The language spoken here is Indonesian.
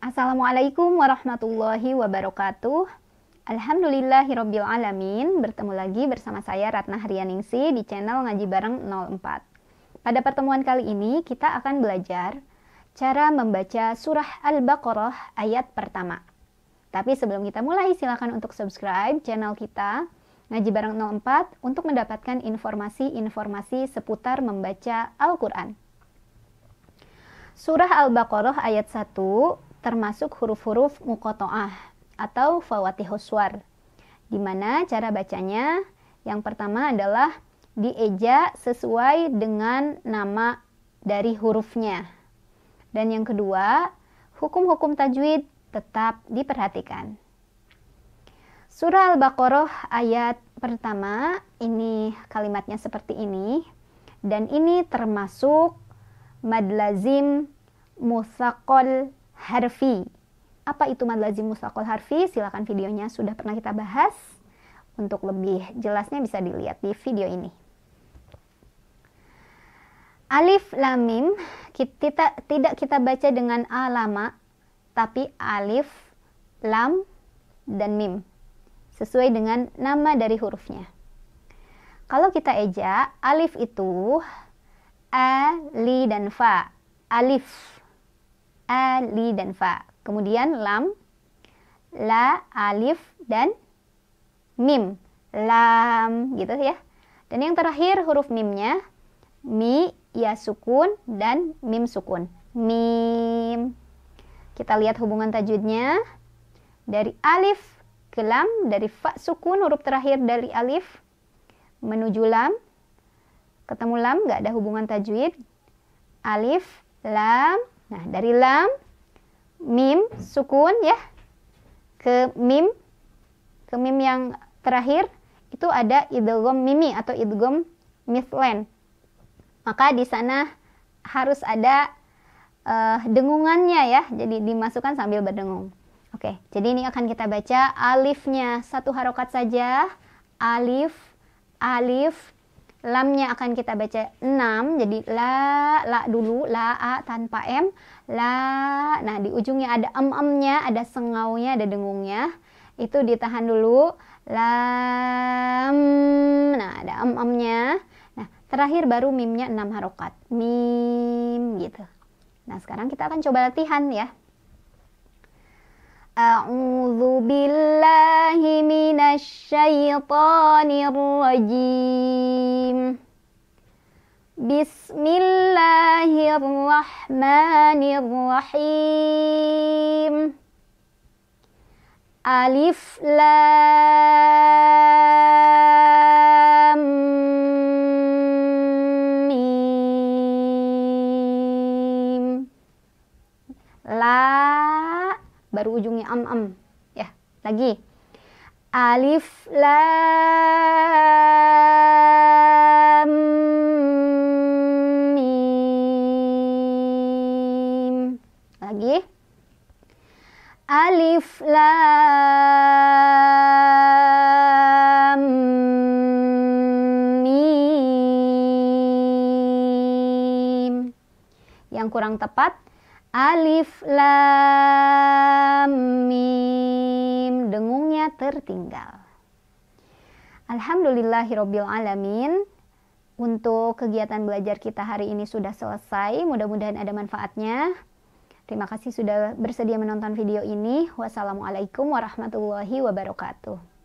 Assalamualaikum warahmatullahi wabarakatuh. Alhamdulillahirabbil alamin. Bertemu lagi bersama saya Ratna Haryaningsi di channel Ngaji Bareng 04. Pada pertemuan kali ini kita akan belajar cara membaca surah Al-Baqarah ayat pertama. Tapi sebelum kita mulai silakan untuk subscribe channel kita Ngaji Bareng 04 untuk mendapatkan informasi-informasi seputar membaca Al-Qur'an. Surah Al-Baqarah ayat 1 termasuk huruf-huruf mukotoah atau fawatihuswar, di mana cara bacanya yang pertama adalah dieja sesuai dengan nama dari hurufnya. Dan yang kedua, hukum-hukum tajwid tetap diperhatikan. Surah Al-Baqarah ayat pertama, ini kalimatnya seperti ini. Dan ini termasuk madlazim musakol harfi. Apa itu mad lazim mustaqil harfi? Silakan videonya sudah pernah kita bahas. Untuk lebih jelasnya bisa dilihat di video ini. Alif lam mim kita tidak kita baca dengan alama tapi alif lam dan mim sesuai dengan nama dari hurufnya. Kalau kita eja alif itu a, li dan fa. Alif ali dan fa. Kemudian lam, la, alif dan mim. Lam gitu ya. Dan yang terakhir huruf mimnya mi, ya sukun dan mim sukun. Mim. Kita lihat hubungan tajwidnya. Dari alif ke lam, dari fa sukun huruf terakhir dari alif menuju lam. Ketemu lam nggak ada hubungan tajwid. Alif, lam, Nah, dari lam, mim, sukun ya, ke mim, ke mim yang terakhir, itu ada idgham mimi atau idgham mislen. Maka di sana harus ada uh, dengungannya ya, jadi dimasukkan sambil berdengung. Oke, jadi ini akan kita baca alifnya satu harokat saja, alif, alif, lamnya akan kita baca 6 jadi la la dulu la a tanpa m la nah di ujungnya ada em emnya ada sengaunya ada dengungnya itu ditahan dulu lam nah ada em emnya nah terakhir baru mimnya 6 harokat mim gitu nah sekarang kita akan coba latihan ya A'udzubillah بالله من الشيطان الرجيم بسم الله الرحمن الرحيم ألف baru ujungnya am am ya lagi Alif Lam Mim. Lagi. Alif Lam Mim. Yang kurang tepat Alif lam mim dengungnya tertinggal. Alhamdulillahirabbil alamin. Untuk kegiatan belajar kita hari ini sudah selesai. Mudah-mudahan ada manfaatnya. Terima kasih sudah bersedia menonton video ini. Wassalamualaikum warahmatullahi wabarakatuh.